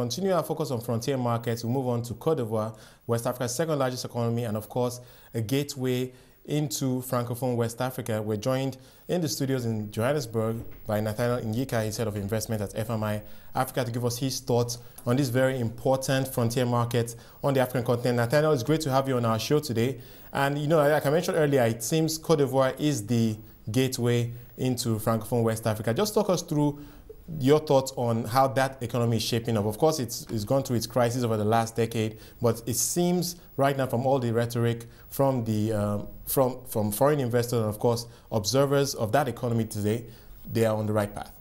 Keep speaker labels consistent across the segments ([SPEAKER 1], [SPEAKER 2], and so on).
[SPEAKER 1] continue our focus on frontier markets, we move on to Cote d'Ivoire, West Africa's second largest economy, and of course, a gateway into Francophone West Africa. We're joined in the studios in Johannesburg by Nathaniel Ngika, head of investment at FMI Africa, to give us his thoughts on this very important frontier market on the African continent. Nathaniel, it's great to have you on our show today. And you know, like I mentioned earlier, it seems Cote d'Ivoire is the gateway into Francophone West Africa. Just talk us through your thoughts on how that economy is shaping up. Of course, it's, it's gone through its crisis over the last decade, but it seems right now from all the rhetoric from, the, um, from, from foreign investors and, of course, observers of that economy today, they are on the right path.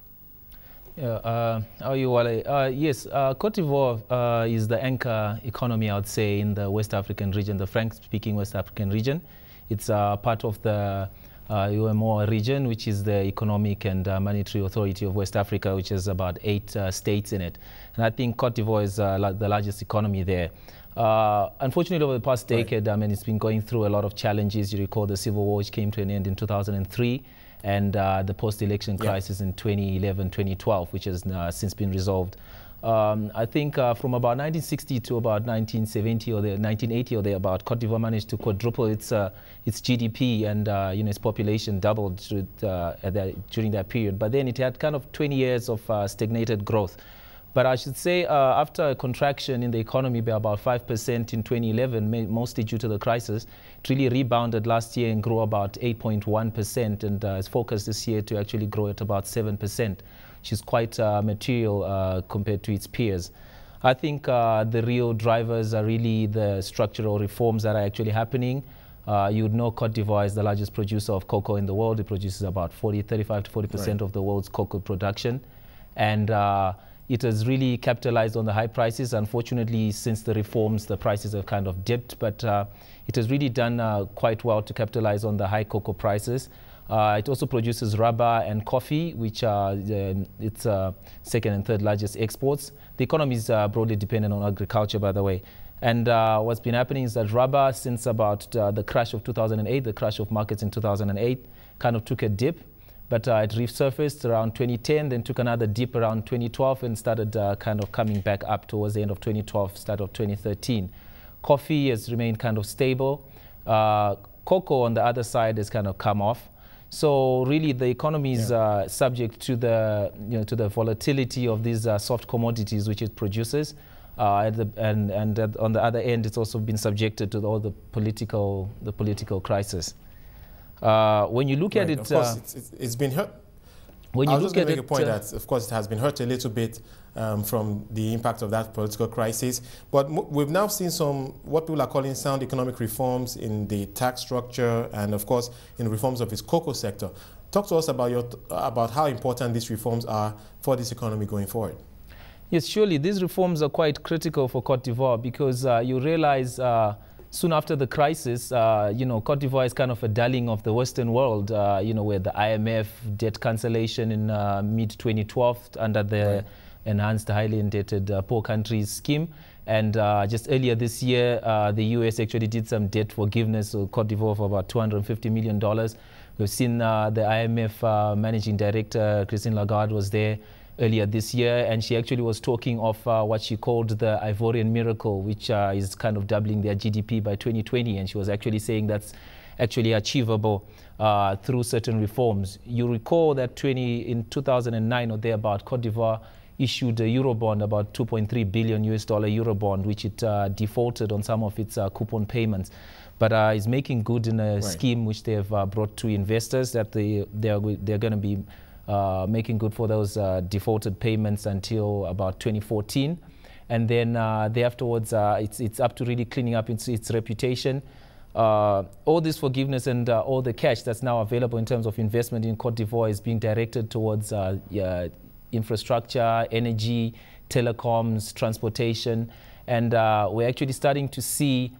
[SPEAKER 2] Yeah, uh, you Wale? Uh, yes, uh, Cote d'Ivoire uh, is the anchor economy, I would say, in the West African region, the French-speaking West African region. It's uh, part of the uh, UMO region, which is the Economic and uh, Monetary Authority of West Africa, which has about eight uh, states in it. And I think Cote d'Ivoire is uh, la the largest economy there. Uh, unfortunately, over the past decade, right. I mean, it's been going through a lot of challenges. You recall the civil war, which came to an end in 2003, and uh, the post-election crisis in 2011, 2012, which has since been resolved. Um, I think uh, from about 1960 to about 1970 or the 1980 or thereabout, Cote d'Ivoire managed to quadruple its uh, its GDP and uh, you know its population doubled through, uh, that, during that period. But then it had kind of 20 years of uh, stagnated growth. But I should say, uh, after a contraction in the economy by about 5% in 2011, mostly due to the crisis, it really rebounded last year and grew about 8.1%, and uh, is focused this year to actually grow at about 7%, which is quite uh, material uh, compared to its peers. I think uh, the real drivers are really the structural reforms that are actually happening. Uh, you would know Cote d'Ivoire is the largest producer of cocoa in the world. It produces about 40, 35 to 40% right. of the world's cocoa production. And it has really capitalized on the high prices. Unfortunately, since the reforms, the prices have kind of dipped, but uh, it has really done uh, quite well to capitalize on the high cocoa prices. Uh, it also produces rubber and coffee, which are its uh, second and third largest exports. The economy is uh, broadly dependent on agriculture, by the way. And uh, what's been happening is that rubber, since about the crash of 2008, the crash of markets in 2008, kind of took a dip but uh, it resurfaced around 2010, then took another dip around 2012 and started uh, kind of coming back up towards the end of 2012, start of 2013. Coffee has remained kind of stable. Uh, cocoa on the other side has kind of come off. So really, the economy is yeah. Uh, subject to the you know to the volatility of these uh, soft commodities which it produces, uh, the, and and on the other end, it's also been subjected to all the political the political crisis. Uh, when you look right, at it, of course, uh, it's, it's,
[SPEAKER 1] it's been hurt. When you I was look just going make it, a point uh, that, of course, it has been hurt a little bit um, from the impact of that political crisis. But we've now seen some, what people are calling sound economic reforms in the tax structure and, of course, in reforms of its cocoa sector. Talk to us about, your
[SPEAKER 2] about how important these reforms are for this economy going forward. Yes, surely these reforms are quite critical for Cote d'Ivoire because uh, you realize uh, soon after the crisis, uh, you know, Cote d'Ivoire is kind of a darling of the Western world, uh, you know, with the IMF debt cancellation in uh, mid 2012 under the right. enhanced highly indebted uh, poor countries scheme. And uh, just earlier this year, uh, the U.S. actually did some debt forgiveness to Cote d'Ivoire for about $250 million. We've seen the IMF managing director, Christine Lagarde, was there earlier this year, and she actually was talking of uh, what she called the Ivorian miracle, which uh, is kind of doubling their GDP by 2020, and she was actually saying that's actually achievable uh, through certain reforms. You recall that 20, in 2009 or thereabout, Cote d'Ivoire issued a Eurobond, about 2.3 billion US dollar Eurobond, which it uh, defaulted on some of its uh, coupon payments but uh, is making good in a right. scheme which they have uh, brought to investors that they they are, they are going to be uh, making good for those uh, defaulted payments until about 2014. And then uh, thereafterwards, uh, it's, it's up to really cleaning up its, its reputation. Uh, all this forgiveness and uh, all the cash that's now available in terms of investment in Cote d'Ivoire is being directed towards infrastructure, energy, telecoms, transportation. And we're actually starting to see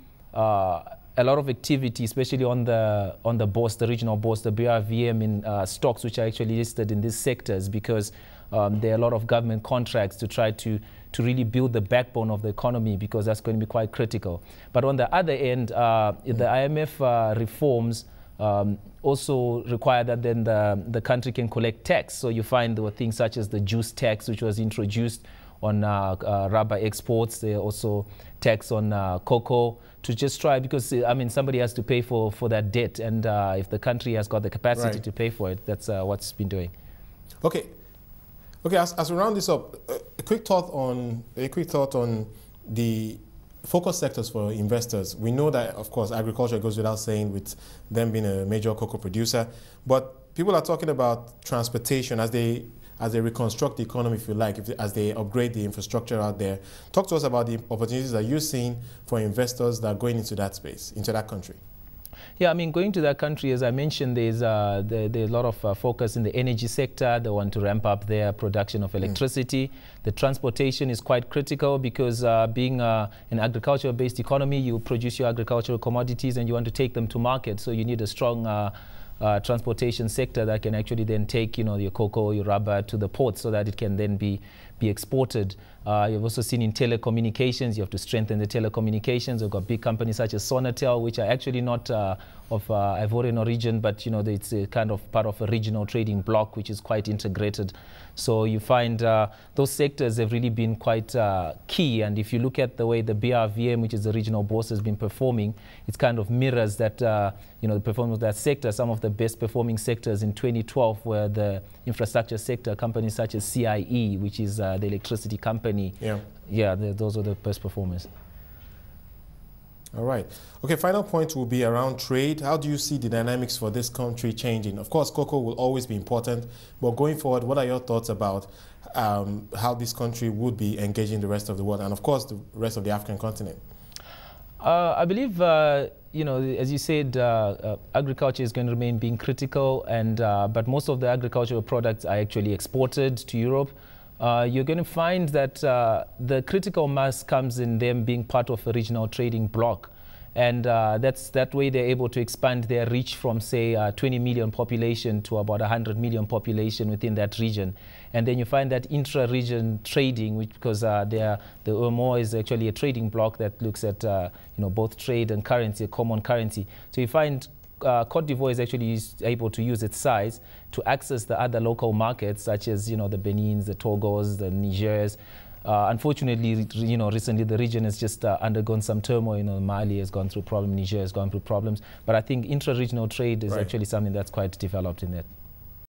[SPEAKER 2] a lot of activity, especially on the on the bourse, the regional bourse, the BRVM in uh, stocks, which are actually listed in these sectors, because um, there are a lot of government contracts to try to to really build the backbone of the economy, because that's going to be quite critical. But on the other end, uh, the mm. IMF uh, reforms. Um, also require that then the, the country can collect tax. So you find there were things such as the juice tax, which was introduced on uh, uh, rubber exports. They also tax on uh, cocoa to just try because I mean somebody has to pay for for that debt, and if the country has got the capacity right. to pay for it, that's what's been doing.
[SPEAKER 1] Okay, okay. As, as we round this up, a quick thought on a quick thought on the focus sectors for investors. We know that, of course, agriculture goes without saying with them being a major cocoa producer, but people are talking about transportation as they as they reconstruct the economy, if you like, if they, as they upgrade the infrastructure out there. Talk to us about the opportunities that you're seeing for investors that are going into that space, into that country.
[SPEAKER 2] Yeah, I mean, going to that country, as I mentioned, there's, uh, there, there's a lot of uh, focus in the energy sector. They want to ramp up their production of mm. electricity. Mm. The transportation is quite critical because uh, being uh, an agricultural-based economy, you produce your agricultural commodities and you want to take them to market, so you need a strong uh, uh, transportation sector that can actually then take, you know, your cocoa, your rubber to the port so that it can then be be exported. Uh, you've also seen in telecommunications, you have to strengthen the telecommunications. We've got big companies such as Sonatel, which are actually not uh, of uh, Ivorian origin, but you know it's a kind of part of a regional trading block, which is quite integrated. So you find uh, those sectors have really been quite uh, key. And if you look at the way the BRVM, which is the regional boss, has been performing, it kind of mirrors that uh, you know the performance of that sector. Some of the best performing sectors in 2012 were the infrastructure sector, companies such as CIE, which is uh, uh, the electricity company. Yeah. Yeah, those are the best performers.
[SPEAKER 1] All right. Okay, final point will be around trade. How do you see the dynamics for this country changing? Of course, cocoa will always be important, but going forward, what are your thoughts about um, how this country would be engaging the rest of the world and, of course, the rest of the African continent?
[SPEAKER 2] Uh, I believe, uh, you know, as you said, uh, uh agriculture is going to remain being critical, and uh, but most of the agricultural products are actually exported to Europe uh, you're going to find that uh, the critical mass comes in them being part of a regional trading bloc. And uh, that's that way they're able to expand their reach from, say, uh, 20 million population to about 100 million population within that region. And then you find that intra-region trading, which because uh, the OMO is actually a trading bloc that looks at uh, you know both trade and currency, a common currency. So you find uh, Cote d'Ivoire is actually able to use its size to access the other local markets, such as you know the Benins, the Togos, the Nigers. Uh, unfortunately, you know, recently the region has just uh, undergone some turmoil. You know, Mali has gone through problems, Niger has gone through problems. But I think intra-regional trade is right. actually something that's quite developed in that.